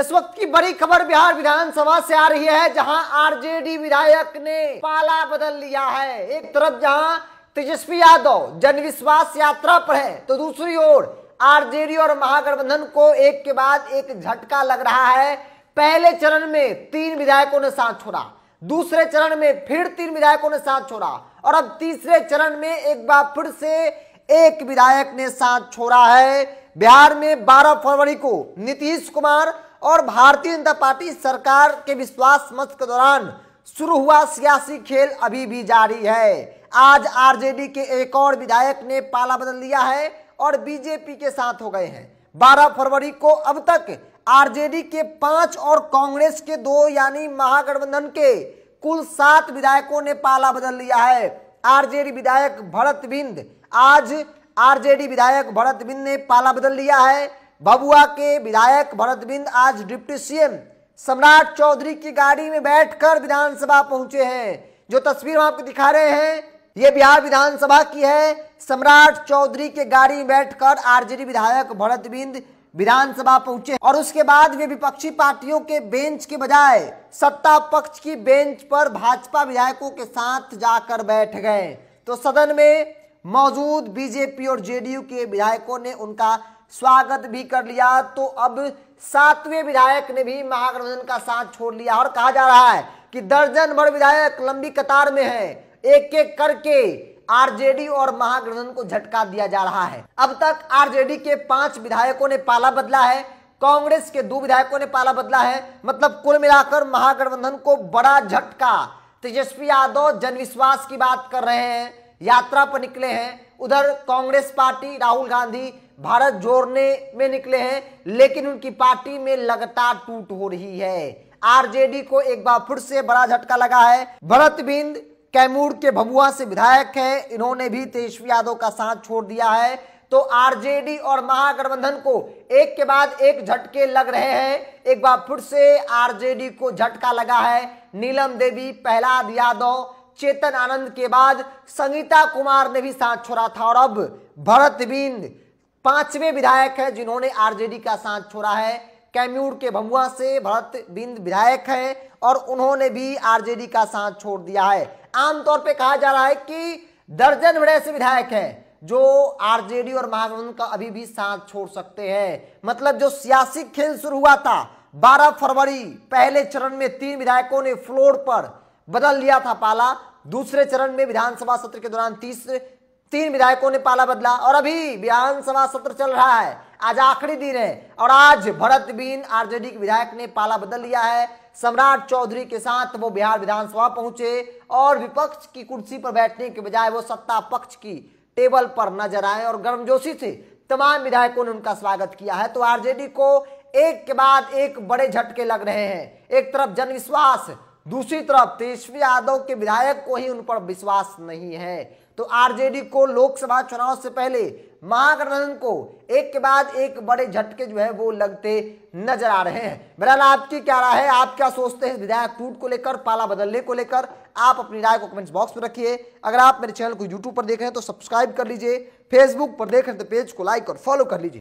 इस वक्त की बड़ी खबर बिहार विधानसभा से आ रही है जहां आरजेडी विधायक ने पाला बदल लिया है एक तरफ जहां तेजस्वी यादव जनविश्वास यात्रा पर है तो दूसरी ओर आरजेडी और महागठबंधन को एक के बाद एक झटका लग रहा है पहले चरण में तीन विधायकों ने साथ छोड़ा दूसरे चरण में फिर तीन विधायकों ने साथ छोड़ा और अब तीसरे चरण में एक बार फिर से एक विधायक ने साथ छोड़ा है बिहार में 12 फरवरी को नीतीश कुमार और भारतीय जनता पार्टी सरकार के विश्वास मत के दौरान शुरू हुआ सियासी खेल अभी भी जारी है आज आरजेडी के एक और विधायक ने पाला बदल लिया है और बीजेपी के साथ हो गए हैं 12 फरवरी को अब तक आरजेडी के पांच और कांग्रेस के दो यानी महागठबंधन के कुल सात विधायकों ने पाला बदल लिया है आरजेडी विधायक भरत बिंद आज आरजेडी विधायक भरत बिंद ने पाला बदल लिया है बबुआ के विधायक भरत बिंद आज डिप्टी सीएम सम्राट चौधरी की गाड़ी में बैठकर विधानसभा पहुंचे हैं जो तस्वीर हम आपको दिखा रहे हैं ये बिहार विधानसभा की है सम्राट चौधरी के गाड़ी में बैठकर आरजेडी विधायक भरत बिंद विधानसभा पहुंचे और उसके बाद वे विपक्षी पार्टियों के बेंच के बजाय सत्ता पक्ष की बेंच पर भाजपा विधायकों के साथ जाकर बैठ गए तो सदन में मौजूद बीजेपी और जेडीयू के विधायकों ने उनका स्वागत भी कर लिया तो अब सातवें विधायक ने भी महागठबंधन का साथ छोड़ लिया और कहा जा रहा है कि दर्जन भर विधायक लंबी कतार में हैं एक एक करके आरजेडी और महागठबंधन को झटका दिया जा रहा है अब तक आरजेडी के पांच विधायकों ने पाला बदला है कांग्रेस के दो विधायकों ने पाला बदला है मतलब कुल मिलाकर महागठबंधन को बड़ा झटका तेजस्वी यादव जनविश्वास की बात कर रहे हैं यात्रा पर निकले हैं उधर कांग्रेस पार्टी राहुल गांधी भारत जोड़ने में निकले हैं लेकिन उनकी पार्टी में लगातार टूट हो रही है आरजेडी को एक बार फिर से बड़ा झटका लगा है भरत बिंद कैमूर के भबुआ से विधायक हैं इन्होंने भी तेजस्वी यादव का साथ छोड़ दिया है तो आरजेडी और महागठबंधन को एक के बाद एक झटके लग रहे हैं एक बार फिर से आरजेडी को झटका लगा है नीलम देवी प्रहलाद यादव चेतन आनंद के बाद संगीता कुमार ने भी साथ छोड़ा था और अब भरत बिंद पांचवे विधायक है जिन्होंने आरजेडी का साथ छोड़ा है कैम्यूर के भमुआ से भरत बिंद विधायक है और उन्होंने भी आरजेडी का साथ छोड़ दिया है आमतौर पर कहा जा रहा है कि दर्जन बड़े ऐसे विधायक हैं जो आरजेडी और महागठबंधन का अभी भी साथ छोड़ सकते हैं मतलब जो सियासी खेल शुरू हुआ था 12 फरवरी पहले चरण में तीन विधायकों ने फ्लोर पर बदल लिया था पाला दूसरे चरण में विधानसभा सत्र के दौरान तीस तीन विधायकों ने पाला बदला और अभी विधानसभा सत्र चल रहा है आज आखिरी दिन है और आज भरत बीन आरजेडी के विधायक ने पाला बदल लिया है सम्राट चौधरी के साथ वो बिहार विधानसभा पहुंचे और विपक्ष की कुर्सी पर बैठने के बजाय वो सत्ता पक्ष की टेबल पर नजर आए और गर्मजोशी से तमाम विधायकों ने उनका स्वागत किया है तो आरजेडी को एक के बाद एक बड़े झटके लग रहे हैं एक तरफ जनविश्वास दूसरी तरफ तेजस्वी यादव के विधायक को ही उन पर विश्वास नहीं है तो आरजेडी को लोकसभा चुनाव से पहले महागठबंधन को एक के बाद एक बड़े झटके जो है वो लगते नजर आ रहे हैं बहरहाल आपकी क्या राय है आप क्या सोचते हैं विधायक टूट को लेकर पाला बदलने को लेकर आप अपनी राय को कमेंट बॉक्स में रखिए अगर आप मेरे चैनल को यूट्यूब पर देख रहे हैं तो सब्सक्राइब कर लीजिए फेसबुक पर देख रहे हैं तो पेज को लाइक और फॉलो कर लीजिए